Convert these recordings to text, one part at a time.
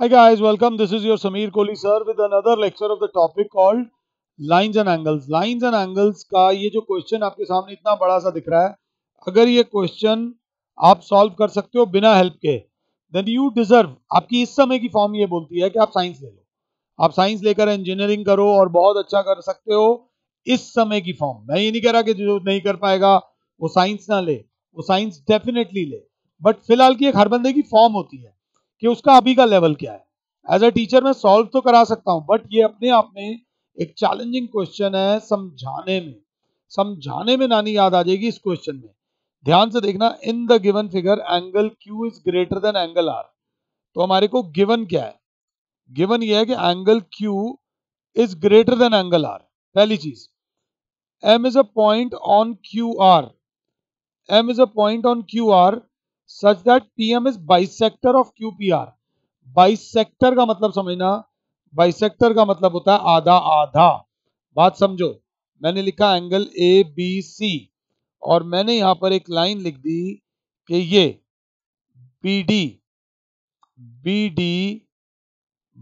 Hi guys, welcome. This is your Samir Kohli sir with another lecture of the topic called lines and angles. Lines and angles का ये जो question आपके सामने इतना बड़ा सा दिख रहा है अगर ये question आप solve कर सकते हो बिना help के then you deserve. आपकी इस समय की form ये बोलती है कि आप science ले लो आप science लेकर engineering करो और बहुत अच्छा कर सकते हो इस समय की form. मैं ये नहीं कह रहा कि जो नहीं कर पाएगा वो science ना ले वो साइंस डेफिनेटली ले बट फिलहाल की एक हर बंदे की फॉर्म होती है कि उसका अभी का लेवल क्या है एज अ टीचर मैं सॉल्व तो करा सकता हूँ बट ये अपने आप में एक चैलेंजिंग क्वेश्चन है समझाने में समझाने में नानी याद आ जाएगी इस क्वेश्चन में ध्यान से देखना in the given figure angle Q is greater than angle R तो हमारे को गिवन क्या है गिवन ये है कि angle Q is greater than angle R पहली चीज M is a point on Q R M is a point on Q R such that TM is bisector of QPR bisector का मतलब समझना बाइसेक्टर का मतलब होता है आधा आधा बात समझो मैंने लिखा एंगल ए बी सी और मैंने यहां पर एक लाइन लिख दी कि ये B D B D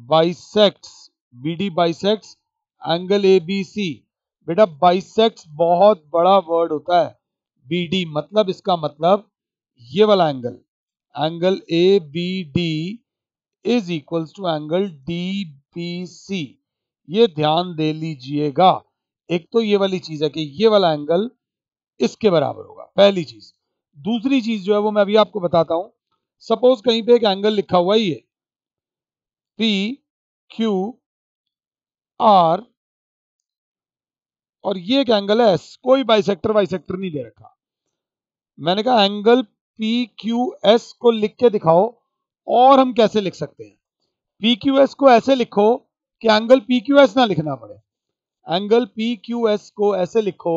bisects B D bisects angle A B C बेटा बाइसेक्स बहुत बड़ा वर्ड होता है बी डी मतलब इसका मतलब ये वाला angle angle A B D is equal to angle D B C ये ध्यान दे लीजिएगा एक तो ये वाली चीज है कि ये वाला एंगल इसके बराबर होगा पहली चीज दूसरी चीज जो है वो मैं अभी आपको बताता हूं सपोज कहीं पे एक एंगल लिखा हुआ ही है पी क्यू आर और ये एक एंगल है कोई बाइसेक्टर बाइसेक्टर नहीं दे रखा मैंने कहा एंगल पी क्यू एस को लिख के दिखाओ और हम कैसे लिख सकते हैं पी क्यू एस को ऐसे लिखो कि एंगल पी क्यू एस ना लिखना पड़े एंगल पी क्यू एस को ऐसे लिखो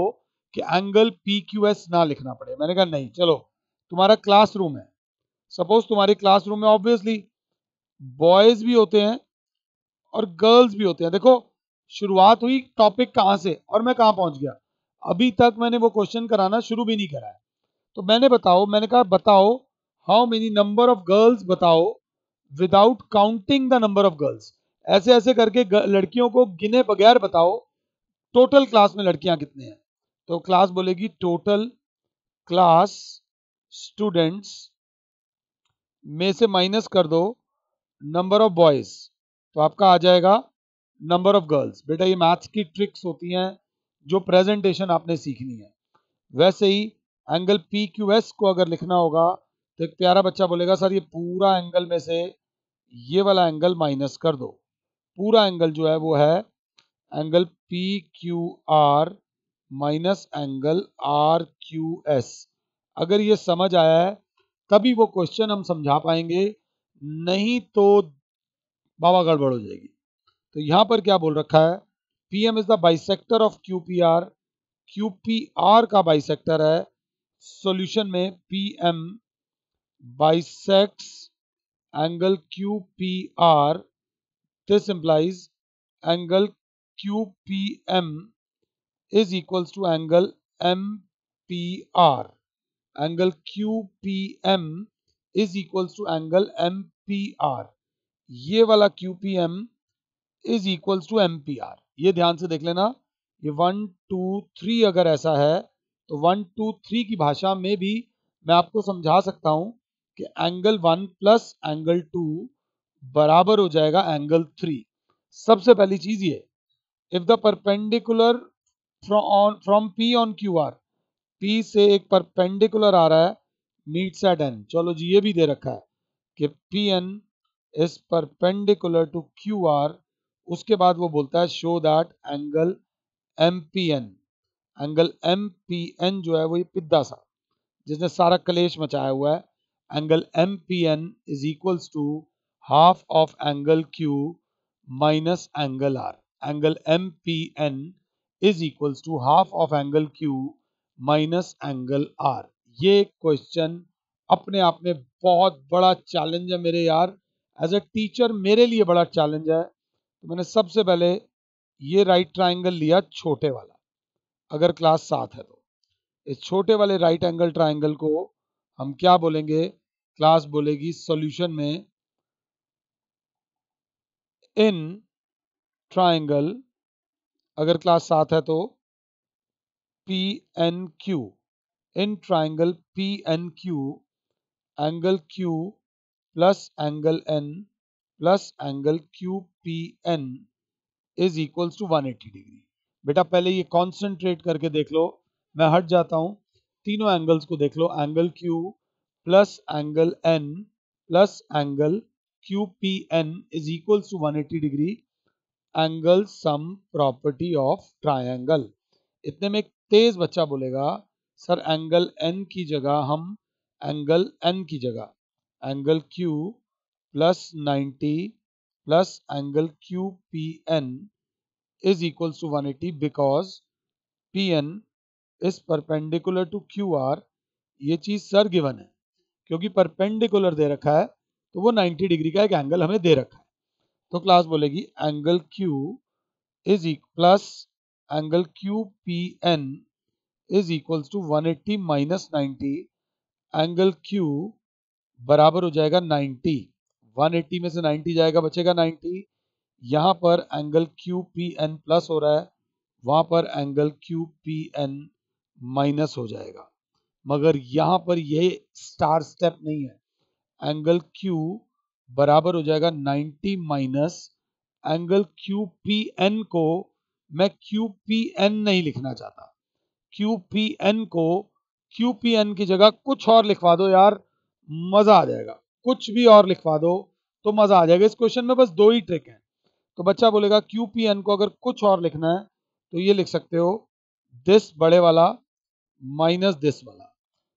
कि एंगल पी क्यू एस ना लिखना पड़े मैंने कहा नहीं चलो तुम्हारा क्लासरूम है सपोज तुम्हारे क्लासरूम में ऑब्वियसली बॉयज भी होते हैं और गर्ल्स भी होते हैं देखो शुरुआत हुई टॉपिक कहां से और मैं कहां पहुंच गया अभी तक मैंने वो क्वेश्चन कराना शुरू भी नहीं करा है तो मैंने बताओ मैंने कहा बताओ how many number of girls बताओ without counting the number of girls ऐसे ऐसे करके लड़कियों को गिने बगैर बताओ टोटल क्लास में लड़कियां कितने हैं तो क्लास बोलेगी टोटल क्लास स्टूडेंट्स में से माइनस कर दो नंबर ऑफ बॉयज तो आपका आ जाएगा नंबर ऑफ गर्ल्स बेटा ये मैथ्स की ट्रिक्स होती हैं जो प्रेजेंटेशन आपने सीखनी है वैसे ही एंगल पी क्यू एस को अगर लिखना होगा तो एक प्यारा बच्चा बोलेगा सर ये पूरा एंगल में से ये वाला एंगल माइनस कर दो पूरा एंगल जो है वो है angle P Q R minus angle R Q S अगर ये समझ आया है तभी वो क्वेश्चन हम समझा पाएंगे नहीं तो बाबा गड़बड़ हो जाएगी तो यहां पर क्या बोल रखा है P M is the bisector of Q P R Q P R का बाइसेक्टर है सॉल्यूशन में P M bisects angle Q P R this implies angle Q P M is equals to angle M P R angle Q P M is equals to angle M P R ये वाला Q P M is equals to M P R ये ध्यान से देख लेना ये one two three अगर ऐसा है तो वन टू थ्री की भाषा में भी मैं आपको समझा सकता हूं कि angle one plus angle two बराबर हो जाएगा एंगल थ्री सबसे पहली चीज ये if the perpendicular from P on Q R P से एक परपेंडिकुलर आ रहा है मीट सेट एन चलो जी ये भी दे रखा है कि P N is perpendicular to Q R उसके बाद वो बोलता है show that angle M P N angle M P N जो है वो ये पिद्दा सा जिसने सारा कलेश मचाया हुआ है angle M P N is equals to half of angle Q minus angle R angle M P N is equals to half of angle Q minus angle R ये क्वेश्चन अपने आप में बहुत बड़ा चैलेंज है मेरे यार एज ए टीचर मेरे लिए बड़ा चैलेंज है तो मैंने सबसे पहले ये राइट ट्राइंगल लिया छोटे वाला अगर क्लास सात है तो इस छोटे वाले राइट एंगल ट्राइंगल को हम क्या बोलेंगे क्लास बोलेगी सॉल्यूशन में इन ट्राइंगल अगर क्लास सात है तो P N Q in triangle P N Q angle Q plus angle N plus angle Q P N is equals to 180 degree बेटा पहले ये कॉन्सेंट्रेट करके देख लो मैं हट जाता हूँ तीनों एंगल्स को देख लो angle Q plus angle N plus angle Q P N is equal to one eighty degree angle sum property of triangle इतने में एक तेज बच्चा बोलेगा सर एंगल एन की जगह हम एंगल एन की जगह angle Q plus ninety plus angle Q P N is equals to 180 because Pn is perpendicular to QR ये चीज सर गिवन है क्योंकि परपेंडिकुलर दे रखा है तो वो 90 डिग्री का एक एंगल हमें दे रखा है तो क्लास बोलेगी angle Q is plus angle Q P N is equals to one eighty minus 90 angle Q बराबर हो जाएगा 90 180 में से 90 जाएगा बचेगा 90 यहां पर angle Q P N plus हो रहा है वहां पर angle Q P N minus हो जाएगा मगर यहां पर यह स्टार स्टेप नहीं है एंगल क्यू बराबर हो जाएगा 90 minus angle Q P N को मैं क्यू पी एन नहीं लिखना चाहता क्यू पी एन को क्यू पी एन की जगह कुछ और लिखवा दो यार मजा आ जाएगा कुछ भी और लिखवा दो तो मजा आ जाएगा इस क्वेश्चन में बस दो ही ट्रिक है तो बच्चा बोलेगा क्यू पी एन को अगर कुछ और लिखना है तो ये लिख सकते हो दिस बड़े वाला माइनस दिस वाला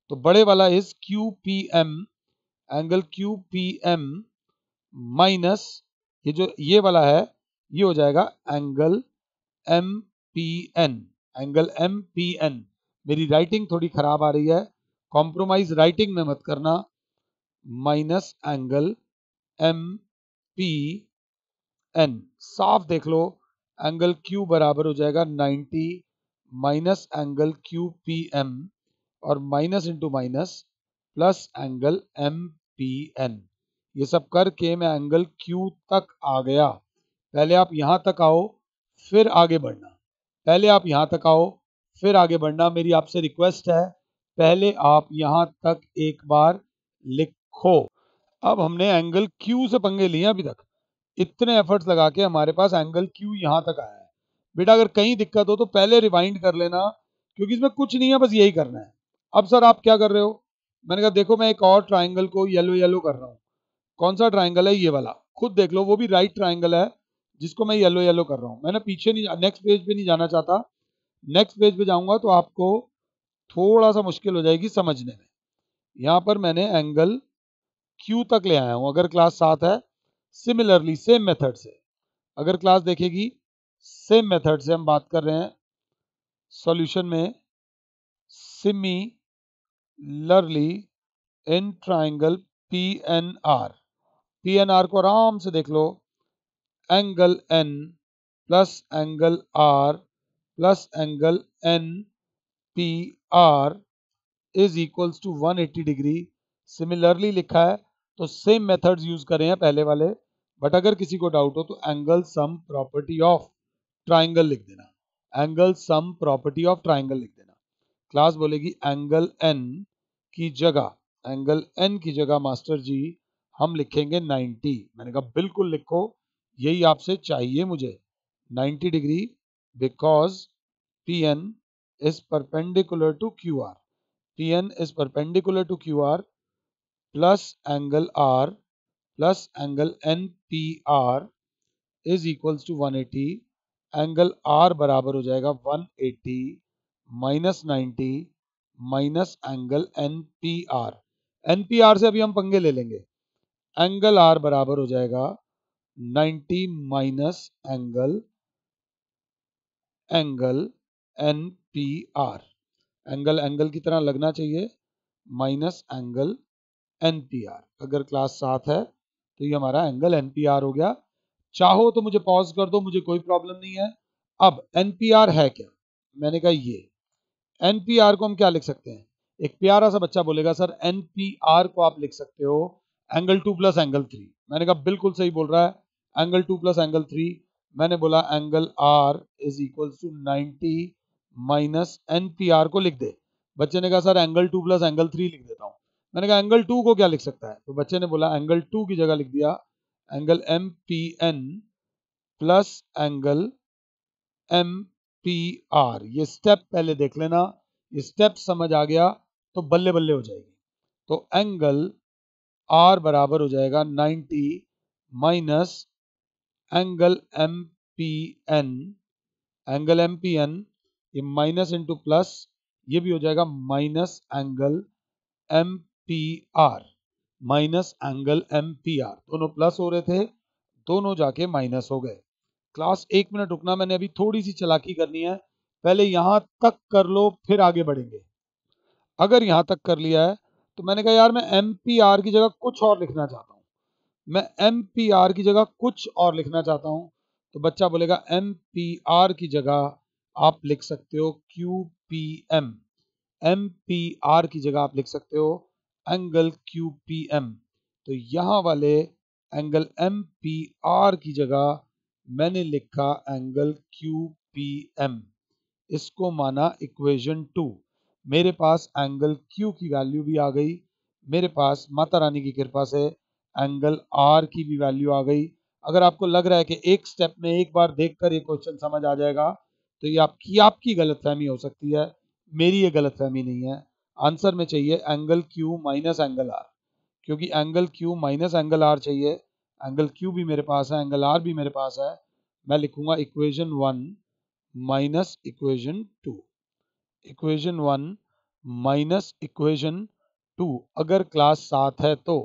तो बड़े वाला is Q P M angle Q P M minus ये जो ये वाला है ये हो जाएगा angle M P N angle M P N मेरी राइटिंग थोड़ी खराब आ रही है कॉम्प्रोमाइज राइटिंग में मत करना minus angle M P N साफ देख लो एंगल क्यू बराबर हो जाएगा 90 minus angle Q P M और minus into minus plus angle M P N ये सब करके मैं एंगल क्यू तक आ गया पहले आप यहां तक आओ फिर आगे बढ़ना पहले आप यहां तक आओ फिर आगे बढ़ना मेरी आपसे रिक्वेस्ट है पहले आप यहां तक एक बार लिखो अब हमने एंगल क्यू से पंगे लिए अभी तक इतने एफर्ट्स लगा के हमारे पास एंगल क्यू यहाँ तक आया है बेटा अगर कहीं दिक्कत हो तो पहले रिवाइंड कर लेना क्योंकि इसमें कुछ नहीं है बस यही करना है अब सर आप क्या कर रहे हो मैंने कहा देखो मैं एक और ट्राइंगल को येलो येलो कर रहा हूँ कौन सा ट्राइंगल है ये वाला खुद देख लो वो भी राइट ट्राइंगल है जिसको मैं येलो येलो कर रहा हूँ मैंने पीछे नहीं नेक्स्ट पेज पे नहीं जाना चाहता नेक्स्ट पेज पे जाऊँगा तो आपको थोड़ा सा मुश्किल हो जाएगी समझने में यहाँ पर मैंने एंगल क्यू तक ले आया हूँ अगर क्लास सात है सिमिलरली सेम मेथड से अगर क्लास देखेगी सेम मेथड से हम बात कर रहे हैं सॉल्यूशन में clearly in triangle P N R P N R को आराम से देख लो angle N plus angle R plus angle N P R is equals to 180 degree similarly लिखा है तो सेम मेथड्स यूज करें हैं पहले वाले बट अगर किसी को डाउट हो तो angle sum property of triangle लिख देना angle sum property of triangle लिख देना क्लास बोलेगी एंगल एन की जगह एंगल एन की जगह मास्टर जी हम लिखेंगे 90 मैंने कहा बिल्कुल लिखो यही आपसे चाहिए मुझे 90 degree because P N is perpendicular to Q R P N is perpendicular to Q R plus angle R plus angle N P R is equals to 180 angle R बराबर हो जाएगा 180 minus ninety minus angle N P R N P R से अभी हम पंगे ले लेंगे angle R बराबर हो जाएगा 90 minus angle angle N P R angle angle की तरह लगना चाहिए माइनस एंगल एन अगर क्लास सात है तो ये हमारा एंगल एन हो गया चाहो तो मुझे पॉज कर दो मुझे कोई प्रॉब्लम नहीं है अब एन है क्या मैंने कहा ये एन को हम क्या लिख सकते हैं एक प्यारा सा बच्चा बोलेगा सर एन को आप लिख सकते हो angle two plus angle three मैंने कहा बिल्कुल सही बोल रहा है angle two plus angle three मैंने बोला angle R is equal to ninety minus N को लिख दे बच्चे ने कहा sir angle two plus angle three लिख देता हूँ मैंने कहा एंगल टू को क्या लिख सकता है तो बच्चे ने बोला एंगल टू की जगह लिख दिया angle M P N plus angle M P R ये स्टेप पहले देख लेना ये स्टेप समझ आ गया तो बल्ले बल्ले हो जाएगी तो एंगल आर बराबर हो जाएगा 90 minus angle M P N angle M P N ये माइनस इंटू प्लस ये भी हो जाएगा minus angle M P R minus angle M P R दोनों प्लस हो रहे थे दोनों जाके माइनस हो गए क्लास एक मिनट रुकना मैंने अभी थोड़ी सी चलाकी करनी है पहले यहां तक कर लो फिर आगे बढ़ेंगे अगर यहां तक कर लिया है तो मैंने कहा यार मैं एम पी आर की जगह कुछ और लिखना चाहता हूं मैं एम पी आर की जगह कुछ और लिखना चाहता हूं तो बच्चा बोलेगा एम पी आर की जगह आप लिख सकते हो Q P M M P R की जगह आप लिख सकते हो एंगल क्यू पी एम तो यहाँ वाले एंगल एम पी आर की जगह मैंने लिखा एंगल क्यू पी एम इसको माना इक्वेशन टू मेरे पास एंगल क्यू की वैल्यू भी आ गई मेरे पास माता रानी की कृपा से एंगल आर की भी वैल्यू आ गई अगर आपको लग रहा है कि एक स्टेप में एक बार देखकर ये क्वेश्चन समझ आ जाएगा तो ये आपकी आपकी गलतफहमी हो सकती है मेरी ये गलतफहमी नहीं है आंसर में चाहिए angle Q minus angle R क्योंकि angle Q minus angle R चाहिए एंगल क्यू भी मेरे पास है एंगल आर भी मेरे पास है मैं लिखूंगा equation one minus equation two equation one minus equation two अगर क्लास सात है तो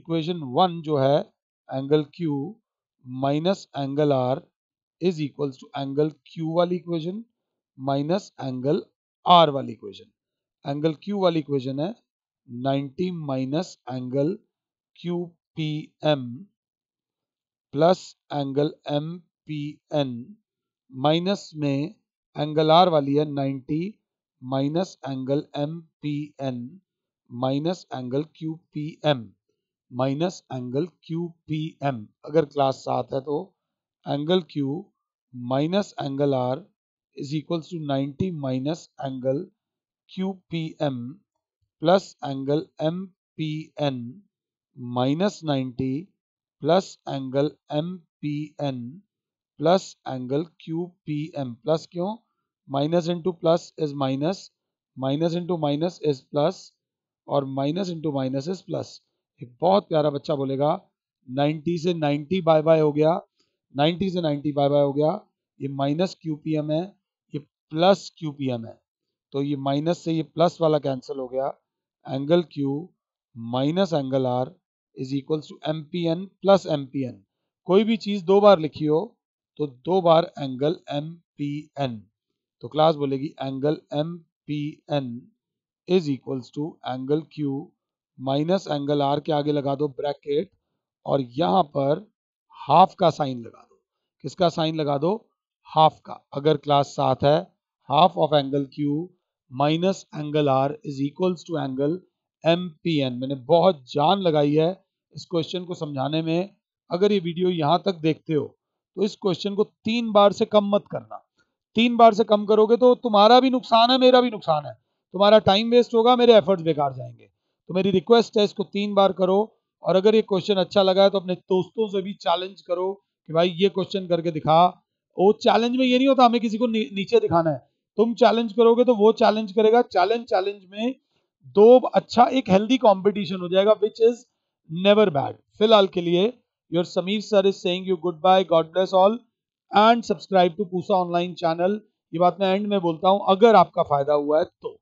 इक्वेशन वन जो है angle Q minus angle R is equals to angle Q वाली इक्वेशन माइनस एंगल आर वाली इक्वेशन एंगल क्यू वाली इक्वेशन है 90 minus angle Q P M plus angle M P N minus में angle R वाली है 90 minus angle M P N minus angle Q P M minus angle Q P M अगर class सात है तो angle Q minus angle R is equals to 90 minus angle Q P P M M plus angle N minus plus plus angle M P N plus angle Q P M plus क्यों minus into plus is minus minus into minus is plus और minus into minus is plus एक बहुत प्यारा बच्चा बोलेगा 90 से 90 bye bye हो गया 90 से 90 बाय बाय हो गया ये माइनस क्यू पी एम है ये प्लस क्यू पी एम है तो ये माइनस से ये प्लस वाला कैंसिल हो गया angle Q minus angle R is equal to M P N plus M P N कोई भी चीज़ दो बार लिखी हो तो दो बार एंगल एम पी एन तो क्लास बोलेगी angle M P N is equal to angle Q minus angle R के आगे लगा दो ब्रैकेट और यहां पर हाफ का साइन लगा दो किसका साइन लगा दो हाफ का अगर क्लास सात है half of angle Q minus angle R is equals to angle M P N मैंने बहुत जान लगाई है इस क्वेश्चन को समझाने में अगर ये वीडियो यहाँ तक देखते हो तो इस क्वेश्चन को तीन बार से कम मत करना तीन बार से कम करोगे तो तुम्हारा भी नुकसान है मेरा भी नुकसान है तुम्हारा टाइम वेस्ट होगा मेरे एफर्ट्स बेकार जाएंगे तो मेरी रिक्वेस्ट है इसको तीन बार करो और अगर ये क्वेश्चन अच्छा लगा है तो अपने दोस्तों से भी चैलेंज करो कि भाई ये क्वेश्चन करके दिखा वो चैलेंज में ये नहीं होता हमें किसी को नीचे दिखाना है तुम चैलेंज करोगे तो वो चैलेंज करेगा चैलेंज चैलेंज में दो अच्छा एक हेल्दी कंपटीशन हो जाएगा विच इज नेवर बैड फिलहाल के लिए your Sameer sir is saying you good bye God bless all and subscribe to Pusa online channel ये बात मैं एंड में बोलता हूं अगर आपका फायदा हुआ है तो